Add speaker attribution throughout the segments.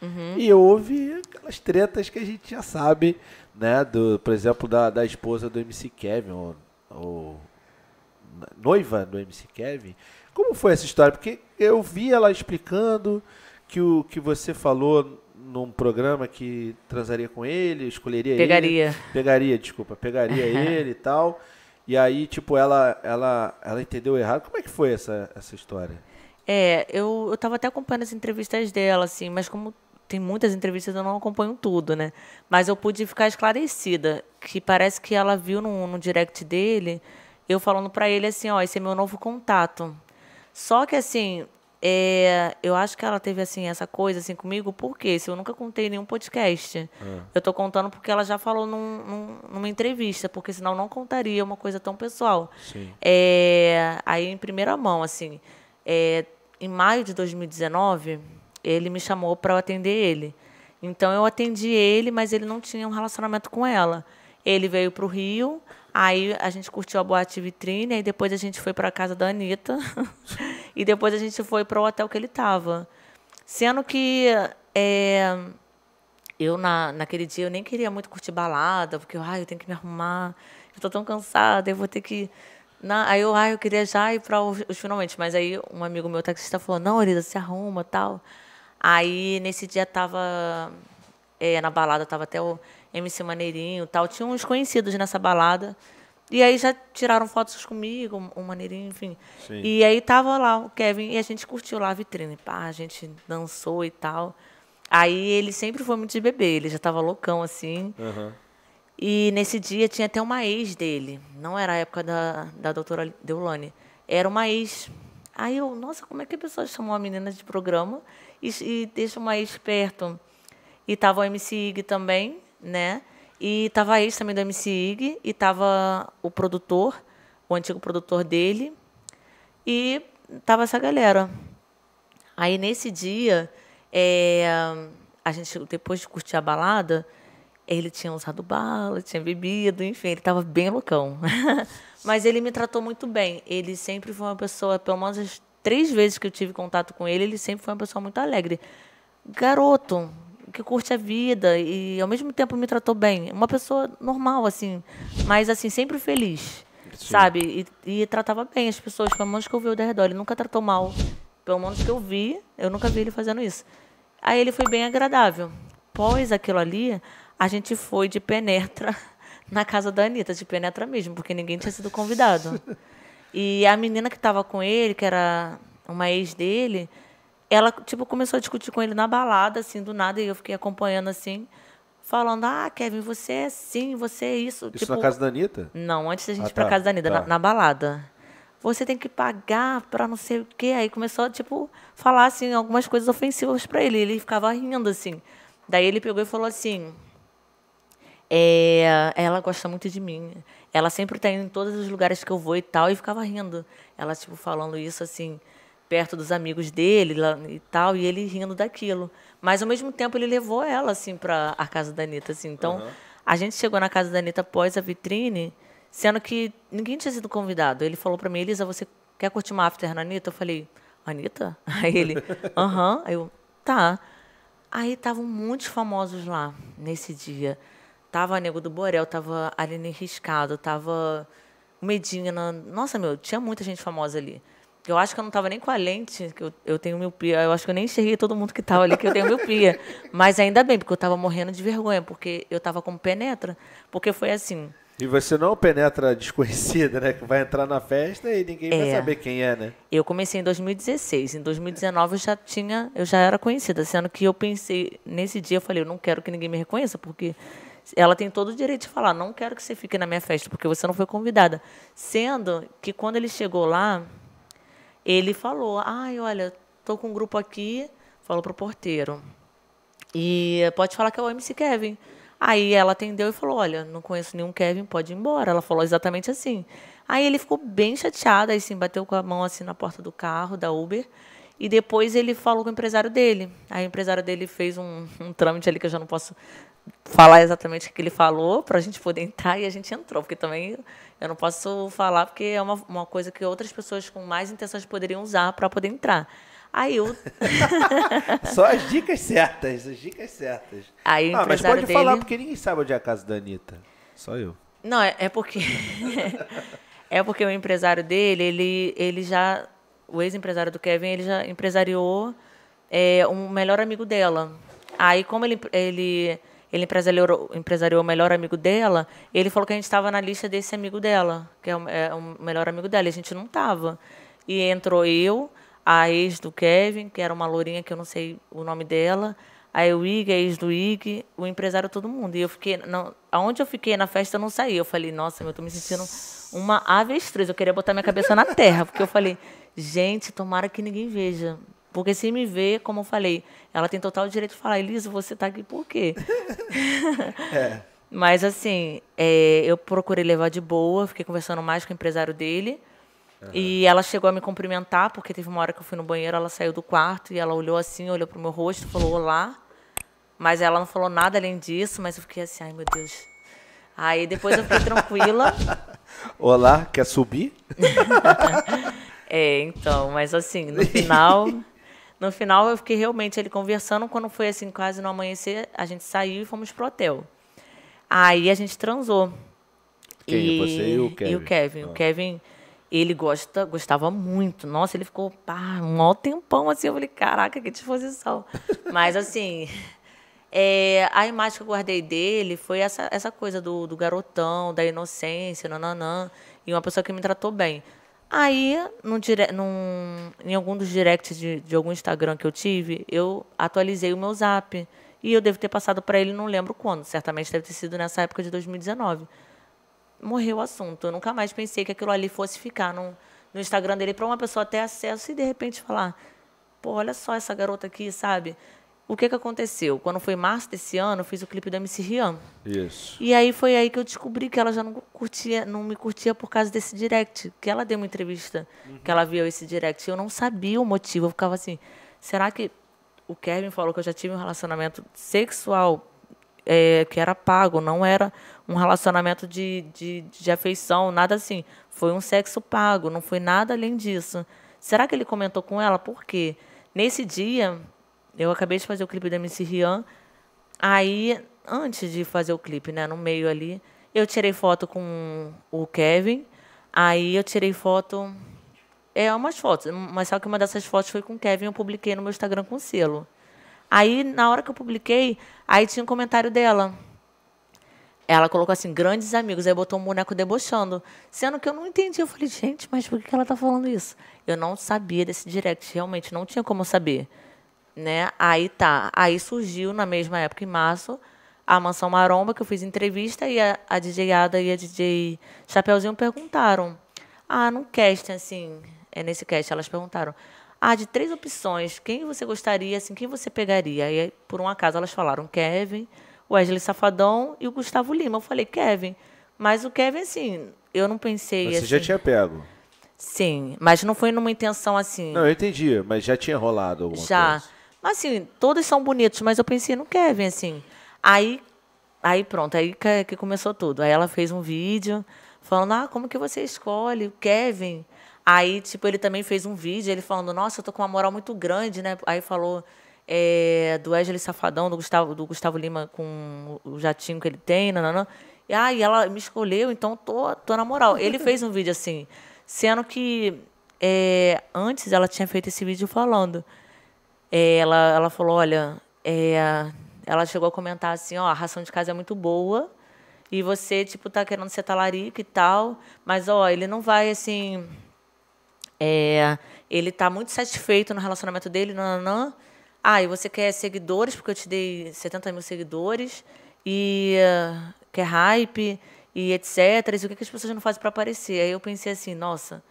Speaker 1: Uhum. E houve aquelas tretas que a gente já sabe, né? Do, por exemplo, da, da esposa do MC Kevin, ou, ou noiva do MC Kevin. Como foi essa história? Porque eu vi ela explicando que o que você falou num programa que transaria com ele, escolheria pegaria. ele. Pegaria. Pegaria, desculpa, pegaria ele e tal. E aí, tipo, ela, ela, ela entendeu errado. Como é que foi essa, essa história? É, eu, eu tava até acompanhando as entrevistas dela, assim, mas como tem muitas entrevistas, eu não acompanho tudo, né? Mas eu pude ficar esclarecida, que parece que ela viu no, no direct dele, eu falando para ele assim, ó, esse é meu novo contato. Só que assim, é, eu acho que ela teve assim essa coisa assim comigo, porque se eu nunca contei nenhum podcast, é. eu tô contando porque ela já falou num, num, numa entrevista, porque senão não contaria uma coisa tão pessoal. É, aí em primeira mão, assim, é, em maio de 2019 ele me chamou para eu atender ele. Então eu atendi ele, mas ele não tinha um relacionamento com ela. Ele veio para o Rio, aí a gente curtiu a boate vitrine, aí depois a gente foi para a casa da Anitta, e depois a gente foi para o hotel que ele estava. Sendo que é, eu, na, naquele dia, eu nem queria muito curtir balada, porque ah, eu tenho que me arrumar, eu estou tão cansada, eu vou ter que. Na, aí eu, ah, eu queria já ir para os, finalmente, mas aí um amigo meu taxista falou: não, Orida, se arruma tal. Aí, nesse dia, tava... É, na balada tava até o MC Maneirinho tal. Tinha uns conhecidos nessa balada. E aí já tiraram fotos comigo, o Maneirinho, enfim. Sim. E aí tava lá o Kevin e a gente curtiu lá a vitrine. Pá, a gente dançou e tal. Aí ele sempre foi muito de bebê, ele já tava loucão assim. Uhum. E nesse dia tinha até uma ex dele. Não era a época da, da doutora Deulane. Era uma ex. Aí eu, nossa, como é que a pessoa chamou a menina de programa? e, e deixa uma ex esperto. E tava o MC Ig também, né? E tava a ex também do MC Ig, e tava o produtor, o antigo produtor dele, e tava essa galera. Aí nesse dia, é, a gente, depois de curtir a balada, ele tinha usado bala, tinha bebido, enfim, ele estava bem loucão. Mas ele me tratou muito bem. Ele sempre foi uma pessoa, pelo menos três vezes que eu tive contato com ele, ele sempre foi uma pessoa muito alegre. Garoto, que curte a vida e ao mesmo tempo me tratou bem. Uma pessoa normal, assim, mas assim, sempre feliz, Sim. sabe? E, e, tratava bem as pessoas, pelo menos que eu vi ao redor. Ele nunca tratou mal. Pelo menos que eu vi, eu nunca vi ele fazendo isso. Aí ele foi bem agradável. Após aquilo ali, a gente foi de penetra na casa da Anitta, de penetra mesmo, porque ninguém tinha sido convidado. E a menina que estava com ele, que era uma ex dele, ela tipo começou a discutir com ele na balada assim do nada e eu fiquei acompanhando assim falando ah Kevin você é assim você é isso isso tipo, na casa da Anitta? não antes da gente ah, ir para tá. casa da Anitta, tá. na, na, balada você tem que pagar para não sei o quê. aí começou tipo falar assim algumas coisas ofensivas para ele ele ficava rindo assim daí ele pegou e falou assim é, ela gosta muito de mim. Ela sempre tá indo em todos os lugares que eu vou e tal, e ficava rindo. Ela, tipo, falando isso, assim, perto dos amigos dele lá, e tal, e ele rindo daquilo. Mas, ao mesmo tempo, ele levou ela, assim, para a casa da Anitta, assim. Então, uhum. a gente chegou na casa da Anitta após a vitrine, sendo que ninguém tinha sido convidado. Ele falou para mim, Elisa, você quer curtir uma after na Anitta? Eu falei, Anitta? Aí ele, aham. Aí eu, tá. Aí estavam muitos famosos lá, nesse dia. Tava Nego do Borel, tava Aline Riscado, tava Medina. Nossa, meu, tinha muita gente famosa ali. Eu acho que eu não estava nem com a lente, que eu, eu tenho miopia. Eu acho que eu nem enxerguei todo mundo que estava ali, que eu tenho miopia. Mas ainda bem, porque eu estava morrendo de vergonha, porque eu estava como penetra. Porque foi assim. E você não é penetra desconhecida, né? Que vai entrar na festa e ninguém é. vai saber quem é, né? Eu comecei em 2016. Em 2019 eu já tinha, eu já era conhecida, sendo que eu pensei nesse dia, eu falei, eu não quero que ninguém me reconheça, porque ela tem todo o direito de falar: não quero que você fique na minha festa, porque você não foi convidada. Sendo que quando ele chegou lá, ele falou: ai, olha, tô com um grupo aqui, falou pro porteiro. E pode falar que é o MC Kevin. Aí ela atendeu e falou: Olha, não conheço nenhum Kevin, pode ir embora. Ela falou exatamente assim. Aí ele ficou bem chateado, aí sim, bateu com a mão assim na porta do carro, da Uber. E depois ele falou com o empresário dele. Aí o empresário dele fez um, um trâmite ali que eu já não posso falar exatamente o que ele falou para a gente poder entrar e a gente entrou, porque também eu não posso falar porque é uma, uma coisa que outras pessoas com mais intenções poderiam usar para poder entrar. Aí eu... Só as dicas certas, as dicas certas. Aí ah, mas pode dele... falar, porque ninguém sabe onde é a casa da Anitta. Só eu. Não, é, é porque... é porque o empresário dele, ele, ele já... O ex-empresário do Kevin, ele já empresariou é, um melhor amigo dela. Aí, como ele... ele ele empresariou, empresariou o melhor amigo dela, ele falou que a gente estava na lista desse amigo dela, que é o, é o melhor amigo dela, e a gente não estava. E entrou eu, a ex do Kevin, que era uma lourinha que eu não sei o nome dela, aí o Ig, a ex do Ig, o empresário, todo mundo. E eu fiquei, não, aonde eu fiquei na festa, eu não saí. Eu falei, nossa, eu estou me sentindo uma avestruz, eu queria botar minha cabeça na terra, porque eu falei, gente, tomara que ninguém veja, porque se me vê, como eu falei, ela tem total direito de falar, Elisa, você está aqui por quê? é. Mas assim, é, eu procurei levar de boa, fiquei conversando mais com o empresário dele. Uhum. E ela chegou a me cumprimentar, porque teve uma hora que eu fui no banheiro, ela saiu do quarto e ela olhou assim, olhou pro meu rosto, falou olá. Mas ela não falou nada além disso, mas eu fiquei assim, ai meu Deus. Aí depois eu fiquei tranquila. olá, quer subir? é, então, mas assim, no final no final, eu fiquei realmente ele conversando. Quando foi assim, quase no amanhecer, a gente saiu e fomos pro hotel. Aí a gente transou. Quem? E... Você e o Kevin? E o Kevin. Ah. O Kevin, ele gosta, gostava muito. Nossa, ele ficou pá, um maior tempão assim. Eu falei, caraca, que disposição. Mas assim. É, a imagem que eu guardei dele foi essa, essa coisa do, do garotão, da inocência, nananã, e uma pessoa que me tratou bem. Aí, dire... num... em algum dos directs de, de algum Instagram que eu tive, eu atualizei o meu zap. E eu devo ter passado para ele, não lembro quando. Certamente deve ter sido nessa época de 2019. Morreu o assunto. Eu nunca mais pensei que aquilo ali fosse ficar no, no Instagram dele para uma pessoa ter acesso e de repente falar: pô, olha só essa garota aqui, sabe? O que, que aconteceu? Quando foi março desse ano, eu fiz o clipe da MC Rian. Isso. E aí foi aí que eu descobri que ela já não curtia, não me curtia por causa desse direct. Que ela deu uma entrevista, uhum. que ela viu esse direct. Eu não sabia o motivo. Eu ficava assim, será que o Kevin falou que eu já tive um relacionamento sexual é, que era pago, não era um relacionamento de, de, de afeição, nada assim. Foi um sexo pago, não foi nada além disso. Será que ele comentou com ela? Por quê? Nesse dia, eu acabei de fazer o clipe da Missy Rian. Aí, antes de fazer o clipe, né, no meio ali, eu tirei foto com o Kevin. Aí eu tirei foto. É, umas fotos, mas só que uma dessas fotos foi com o Kevin, eu publiquei no meu Instagram com selo. Aí, na hora que eu publiquei, aí tinha um comentário dela. Ela colocou assim, grandes amigos, aí botou um boneco debochando. Sendo que eu não entendi. Eu falei, gente, mas por que ela tá falando isso? Eu não sabia desse direct, realmente, não tinha como saber né? Aí tá. Aí surgiu, na mesma época, em março, a Mansão Maromba, que eu fiz entrevista, e a, a DJ Ada e a DJ Chapeuzinho perguntaram. Ah, num casting, assim, é nesse cast, elas perguntaram. Ah, de três opções, quem você gostaria, assim, quem você pegaria? E por um acaso elas falaram Kevin, Wesley Safadão e o Gustavo Lima. Eu falei, Kevin. Mas o Kevin, assim, eu não pensei. Mas você assim, já tinha pego. Sim, mas não foi numa intenção assim. Não, eu entendi, mas já tinha rolado alguma já. coisa. Já. Assim, todos são bonitos, mas eu pensei, no Kevin assim. Aí, aí pronto, aí que, que começou tudo. Aí ela fez um vídeo falando, ah, como que você escolhe o Kevin? Aí, tipo, ele também fez um vídeo, ele falando, nossa, eu tô com uma moral muito grande, né? Aí falou é, do Wesley Safadão, do Gustavo, do Gustavo Lima com o jatinho que ele tem, nananã. E, ah, ela me escolheu, então tô, tô na moral. Ele fez um vídeo assim, sendo que é, antes ela tinha feito esse vídeo falando é, ela, ela falou, olha, é, ela chegou a comentar assim, ó, a ração de casa é muito boa e você, tipo, tá querendo ser talarico e tal, mas, ó, ele não vai, assim... É, ele tá muito satisfeito no relacionamento dele, nananã. Ah, e você quer seguidores, porque eu te dei 70 mil seguidores, e uh, quer hype, e etc. E o que, que as pessoas não fazem para aparecer? Aí eu pensei assim, nossa...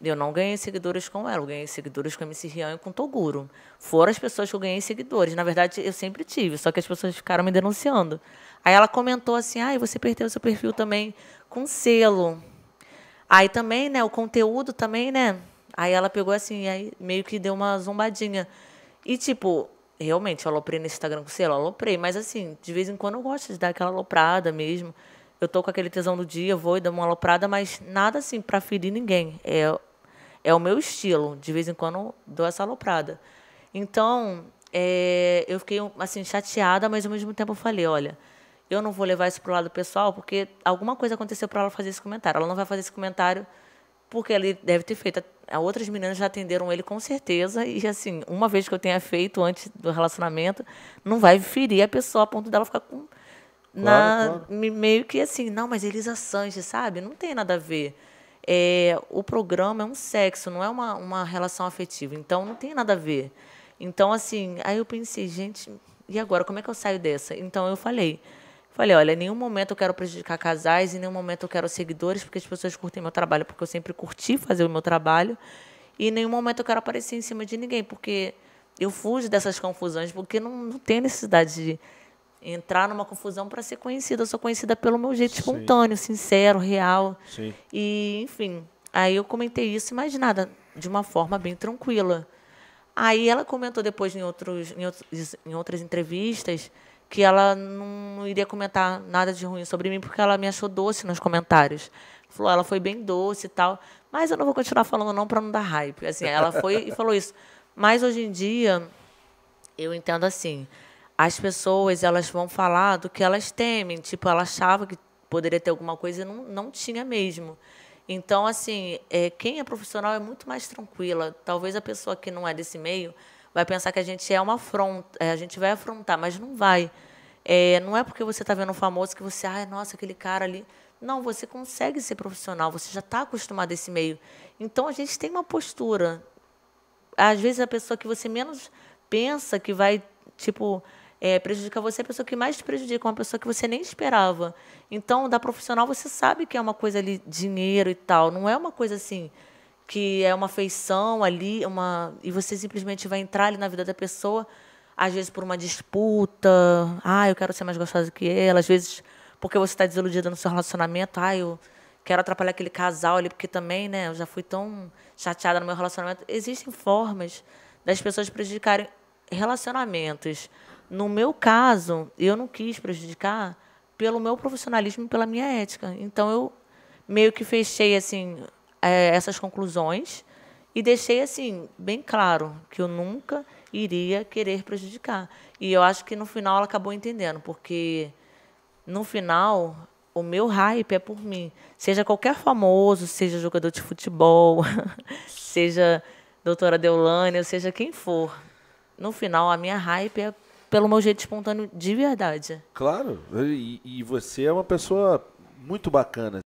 Speaker 1: Eu não ganhei seguidores com ela, eu ganhei seguidores com a MC Rian e com Toguro. Foram as pessoas que eu ganhei seguidores. Na verdade, eu sempre tive, só que as pessoas ficaram me denunciando. Aí ela comentou assim: ah, você perdeu seu perfil também com selo. Aí também, né, o conteúdo também, né? Aí ela pegou assim, aí meio que deu uma zombadinha. E tipo, realmente, eu aloprei no Instagram com selo, aloprei, mas assim, de vez em quando eu gosto de dar aquela aloprada mesmo. Eu tô com aquele tesão do dia, vou e dou uma aloprada, mas nada assim para ferir ninguém. É é o meu estilo. De vez em quando dou essa aloprada. Então, é, eu fiquei assim chateada, mas ao mesmo tempo eu falei, olha, eu não vou levar isso pro lado pessoal, porque alguma coisa aconteceu para ela fazer esse comentário. Ela não vai fazer esse comentário porque ele deve ter feito. Outras meninas já atenderam ele com certeza e assim, uma vez que eu tenha feito antes do relacionamento, não vai ferir a pessoa a ponto dela ficar com na claro, claro. meio que assim, não, mas Elisa Sanches, sabe? Não tem nada a ver é, o programa é um sexo, não é uma, uma relação afetiva. Então, não tem nada a ver. Então, assim, aí eu pensei, gente, e agora? Como é que eu saio dessa? Então, eu falei. Falei, olha, em nenhum momento eu quero prejudicar casais, em nenhum momento eu quero seguidores, porque as pessoas curtem meu trabalho, porque eu sempre curti fazer o meu trabalho. E em nenhum momento eu quero aparecer em cima de ninguém, porque eu fujo dessas confusões, porque não, não tem necessidade de entrar numa confusão para ser conhecida. Eu sou conhecida pelo meu jeito Sim. espontâneo, sincero, real. Sim. E, enfim, aí eu comentei isso, mas nada, de uma forma bem tranquila. Aí ela comentou depois em, outros, em, outros, em outras entrevistas que ela não iria comentar nada de ruim sobre mim porque ela me achou doce nos comentários. Falou, ela foi bem doce e tal, mas eu não vou continuar falando não para não dar hype. Assim, ela foi e falou isso. Mas hoje em dia eu entendo assim, as pessoas elas vão falar do que elas temem. Tipo, ela achava que poderia ter alguma coisa e não, não tinha mesmo. Então, assim, é, quem é profissional é muito mais tranquila. Talvez a pessoa que não é desse meio vai pensar que a gente é uma afronta, é, a gente vai afrontar, mas não vai. É, não é porque você está vendo um famoso que você, ah, nossa, aquele cara ali. Não, você consegue ser profissional, você já está acostumado a esse meio. Então, a gente tem uma postura. Às vezes, a pessoa que você menos pensa que vai, tipo, é, prejudica você, a pessoa que mais te prejudica, uma pessoa que você nem esperava. Então, da profissional, você sabe que é uma coisa ali, dinheiro e tal, não é uma coisa assim que é uma feição ali, uma e você simplesmente vai entrar ali na vida da pessoa, às vezes por uma disputa, ah, eu quero ser mais gostosa que ela, às vezes porque você está desiludida no seu relacionamento, ah, eu quero atrapalhar aquele casal ali, porque também, né, eu já fui tão chateada no meu relacionamento. Existem formas das pessoas prejudicarem relacionamentos. No meu caso, eu não quis prejudicar pelo meu profissionalismo e pela minha ética. Então, eu meio que fechei assim é, essas conclusões e deixei assim bem claro que eu nunca iria querer prejudicar. E eu acho que no final ela acabou entendendo, porque no final o meu hype é por mim. Seja qualquer famoso, seja jogador de futebol, seja doutora Deolane, ou seja quem for. No final, a minha hype é pelo meu jeito espontâneo de verdade. Claro, e, e você é uma pessoa muito bacana.